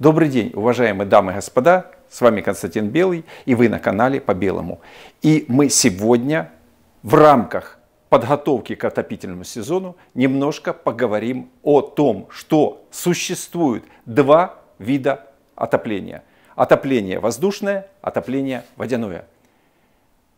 Добрый день, уважаемые дамы и господа. С вами Константин Белый, и вы на канале по Белому. И мы сегодня в рамках подготовки к отопительному сезону немножко поговорим о том, что существует два вида отопления. Отопление воздушное, отопление водяное.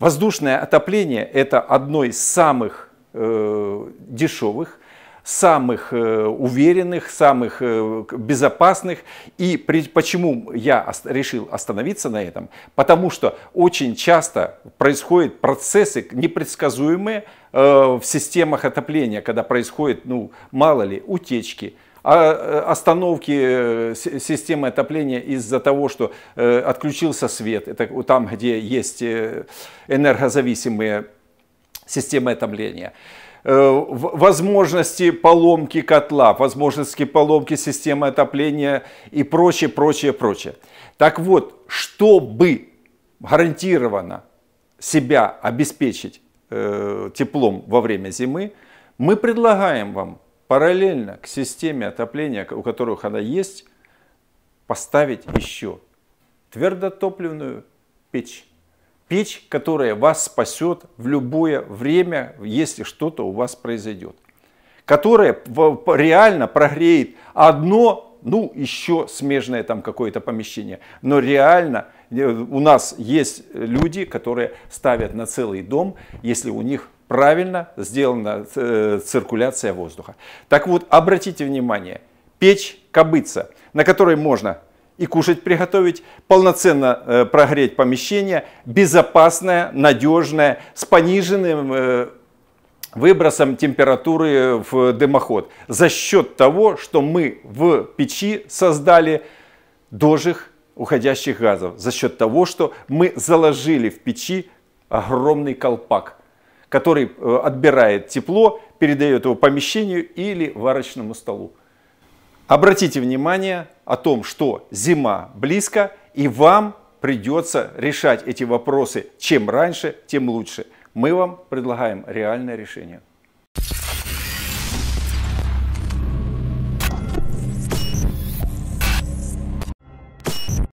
Воздушное отопление – это одно из самых э, дешевых самых э, уверенных, самых э, безопасных. И почему я решил остановиться на этом? Потому что очень часто происходят процессы непредсказуемые э, в системах отопления, когда происходит, ну, мало ли, утечки, а, остановки системы отопления из-за того, что отключился свет, это там, где есть энергозависимые системы отопления. Э, возможности поломки котла, возможности поломки системы отопления и прочее, прочее, прочее. Так вот, чтобы гарантированно себя обеспечить э, теплом во время зимы, мы предлагаем вам параллельно к системе отопления, у которых она есть, поставить еще твердотопливную печь. Печь, которая вас спасет в любое время, если что-то у вас произойдет. Которая реально прогреет одно, ну еще смежное там какое-то помещение. Но реально э, у нас есть люди, которые ставят на целый дом, если у них правильно сделана э, циркуляция воздуха. Так вот, обратите внимание, печь кобыца, на которой можно и кушать приготовить, полноценно э, прогреть помещение, безопасное, надежное, с пониженным э, выбросом температуры в дымоход. За счет того, что мы в печи создали дожих уходящих газов. За счет того, что мы заложили в печи огромный колпак, который э, отбирает тепло, передает его помещению или варочному столу. Обратите внимание о том, что зима близко, и вам придется решать эти вопросы. Чем раньше, тем лучше. Мы вам предлагаем реальное решение.